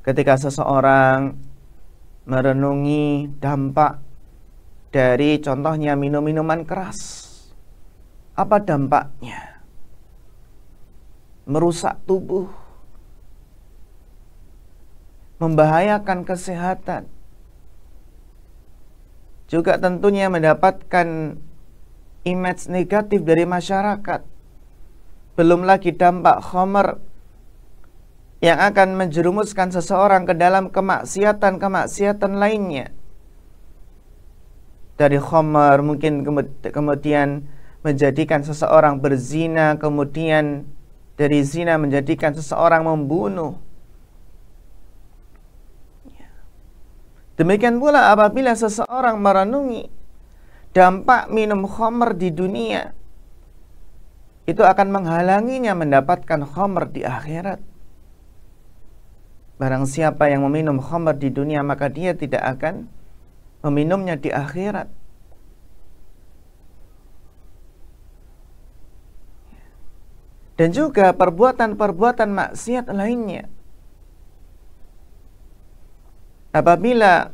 ketika seseorang merenungi dampak dari contohnya minum minuman keras. Apa dampaknya? Merusak tubuh. Membahayakan kesehatan. Juga tentunya mendapatkan image negatif dari masyarakat. Belum lagi dampak homer yang akan menjerumuskan seseorang ke dalam kemaksiatan-kemaksiatan lainnya. Dari khomar mungkin kemudian menjadikan seseorang berzina, kemudian dari zina menjadikan seseorang membunuh. Demikian pula apabila seseorang merenungi dampak minum khomar di dunia, itu akan menghalanginya mendapatkan khomar di akhirat. Barang siapa yang meminum khamar di dunia maka dia tidak akan meminumnya di akhirat. Dan juga perbuatan-perbuatan maksiat lainnya. Apabila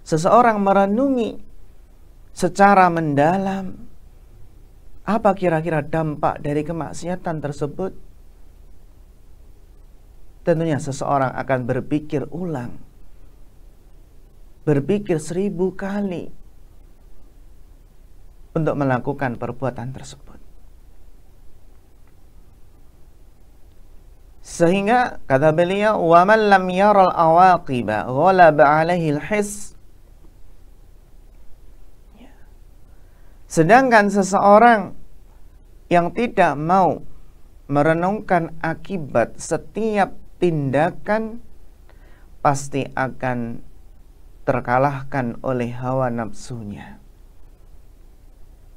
seseorang merenungi secara mendalam apa kira-kira dampak dari kemaksiatan tersebut tentunya seseorang akan berpikir ulang. Berpikir seribu kali untuk melakukan perbuatan tersebut. Sehingga kata beliau, "Waman lam yaral awaqiba ghalaba alaihi his ya. Sedangkan seseorang yang tidak mau merenungkan akibat setiap tindakan pasti akan terkalahkan oleh hawa nafsunya.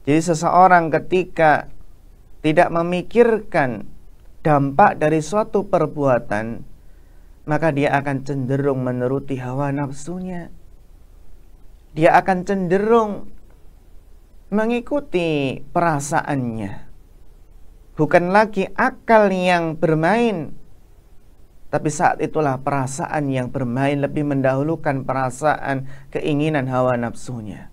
Jadi seseorang ketika tidak memikirkan dampak dari suatu perbuatan, maka dia akan cenderung menuruti hawa nafsunya. Dia akan cenderung mengikuti perasaannya. Bukan lagi akal yang bermain, tapi saat itulah perasaan yang bermain lebih mendahulukan perasaan keinginan hawa nafsunya.